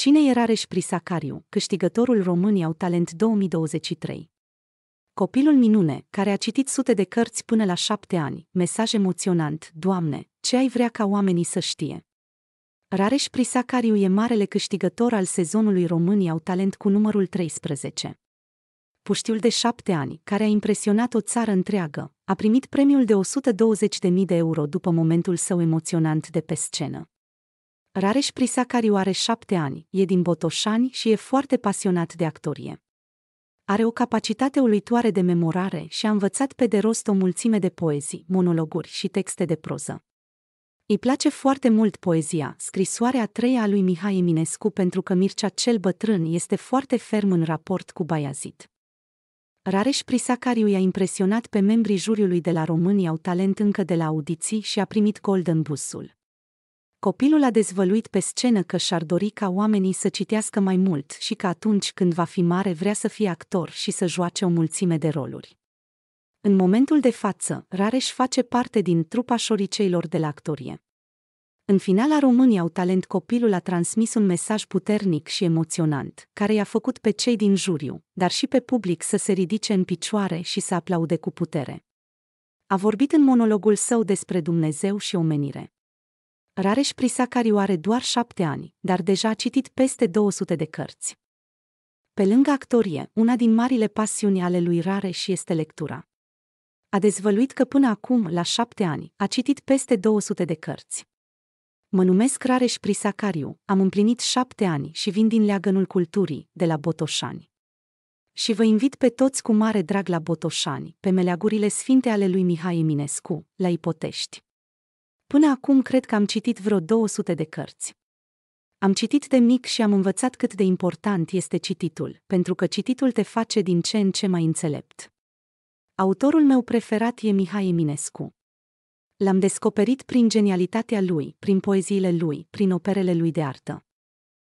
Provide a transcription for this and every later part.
Cine era Reș Prisacariu, câștigătorul României au Talent 2023? Copilul minune, care a citit sute de cărți până la șapte ani, mesaj emoționant, Doamne, ce ai vrea ca oamenii să știe? Rareș Prisacariu e marele câștigător al sezonului României au Talent cu numărul 13. Puștiul de șapte ani, care a impresionat o țară întreagă, a primit premiul de 120.000 de euro după momentul său emoționant de pe scenă. Rareș Prisacariu are șapte ani, e din Botoșani și e foarte pasionat de actorie. Are o capacitate uluitoare de memorare și a învățat pe de rost o mulțime de poezii, monologuri și texte de proză. Îi place foarte mult poezia, scrisoarea a treia a lui Mihai Eminescu pentru că Mircea cel bătrân este foarte ferm în raport cu Baiazit. Rareș Prisacariu i-a impresionat pe membrii juriului de la România au talent încă de la audiții și a primit Golden Busul copilul a dezvăluit pe scenă că și-ar dori ca oamenii să citească mai mult și că atunci când va fi mare vrea să fie actor și să joace o mulțime de roluri. În momentul de față, Rareș face parte din trupa șoriceilor de la actorie. În finala românii au talent copilul a transmis un mesaj puternic și emoționant, care i-a făcut pe cei din juriu, dar și pe public să se ridice în picioare și să aplaude cu putere. A vorbit în monologul său despre Dumnezeu și omenire. Rareș Prisacariu are doar șapte ani, dar deja a citit peste 200 de cărți. Pe lângă actorie, una din marile pasiuni ale lui Rareș este lectura. A dezvăluit că până acum, la șapte ani, a citit peste 200 de cărți. Mă numesc Rareș Prisacariu, am împlinit șapte ani și vin din leagănul culturii, de la Botoșani. Și vă invit pe toți cu mare drag la Botoșani, pe meleagurile sfinte ale lui Mihai Eminescu, la Ipotești. Până acum cred că am citit vreo 200 de cărți. Am citit de mic și am învățat cât de important este cititul, pentru că cititul te face din ce în ce mai înțelept. Autorul meu preferat e Mihai Eminescu. L-am descoperit prin genialitatea lui, prin poeziile lui, prin operele lui de artă.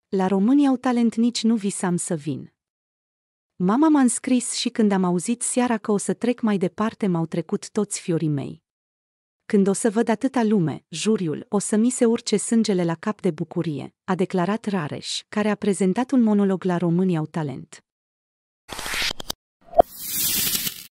La românii au talent nici nu visam să vin. Mama m-a înscris și când am auzit seara că o să trec mai departe m-au trecut toți fiorii mei. Când o să văd atâta lume, juriul, o să mi se urce sângele la cap de bucurie, a declarat Rareș, care a prezentat un monolog la România au talent.